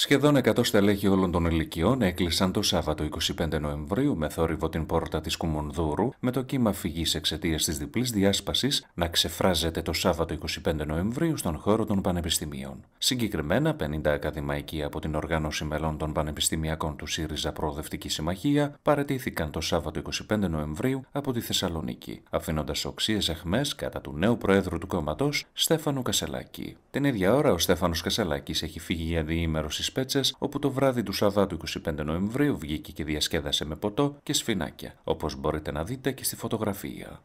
Σχεδόν 100 στελέχη όλων των ηλικιών έκλεισαν το Σάββατο 25 Νοεμβρίου με θόρυβο την πόρτα της Κουμονδούρου με το κύμα φυγής εξαιτίας της διπλής διάσπασης να ξεφράζεται το Σάββατο 25 Νοεμβρίου στον χώρο των Πανεπιστημίων. Συγκεκριμένα, 50 ακαδημαϊκοί από την οργάνωση μελών των Πανεπιστημιακών του ΣΥΡΙΖΑ Προοδευτική Συμμαχία παρετήθηκαν το Σάββατο 25 Νοεμβρίου από τη Θεσσαλονίκη, αφήνοντας οξίε αιχμές κατά του νέου Προέδρου του κόμματος, Στέφανου Κασελάκη. Την ίδια ώρα, ο Στέφανος Κασελάκης έχει φύγει για διήμερο όπου το βράδυ του Σαββάτου 25 Νοεμβρίου βγήκε και διασκέδασε με ποτό και σφινάκια, όπως μπορείτε να δείτε και στη φωτογραφία.